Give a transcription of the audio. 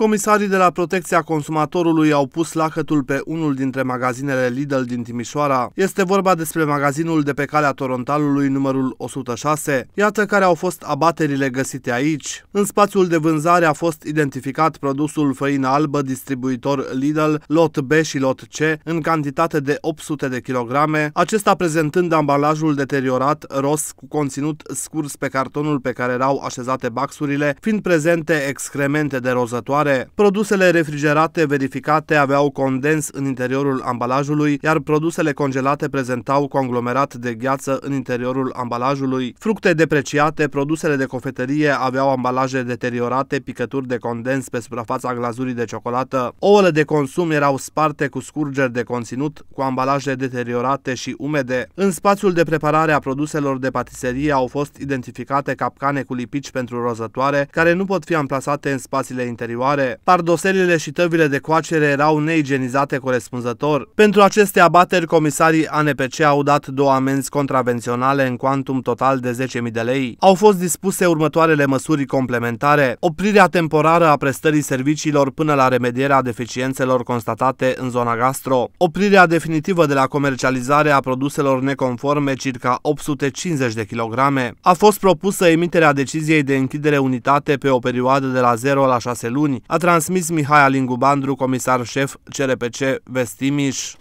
Comisarii de la Protecția Consumatorului au pus lacătul pe unul dintre magazinele Lidl din Timișoara. Este vorba despre magazinul de pe calea Torontalului numărul 106. Iată care au fost abaterile găsite aici. În spațiul de vânzare a fost identificat produsul făină albă distribuitor Lidl, lot B și lot C, în cantitate de 800 de kilograme, acesta prezentând ambalajul deteriorat ros cu conținut scurs pe cartonul pe care erau așezate baxurile, fiind prezente excremente de rozătoare mare. Produsele refrigerate verificate aveau condens în interiorul ambalajului, iar produsele congelate prezentau conglomerat de gheață în interiorul ambalajului. Fructe depreciate, produsele de cofetărie aveau ambalaje deteriorate, picături de condens pe suprafața glazurii de ciocolată. Ouăle de consum erau sparte cu scurgeri de conținut, cu ambalaje deteriorate și umede. În spațiul de preparare a produselor de patiserie au fost identificate capcane cu lipici pentru rozătoare, care nu pot fi amplasate în spațiile interioare, culoare. Pardoselile și tăvile de coacere erau neigenizate corespunzător. Pentru aceste abateri, comisarii ANPC au dat două amenzi contravenționale în cuantum total de 10.000 de lei. Au fost dispuse următoarele măsuri complementare. Oprirea temporară a prestării serviciilor până la remedierea deficiențelor constatate în zona gastro. Oprirea definitivă de la comercializare a produselor neconforme circa 850 de kilograme. A fost propusă emiterea deciziei de închidere unitate pe o perioadă de la 0 la 6 luni, a transmis Mihai Alingubandru, comisar șef CRPC Vestimiș.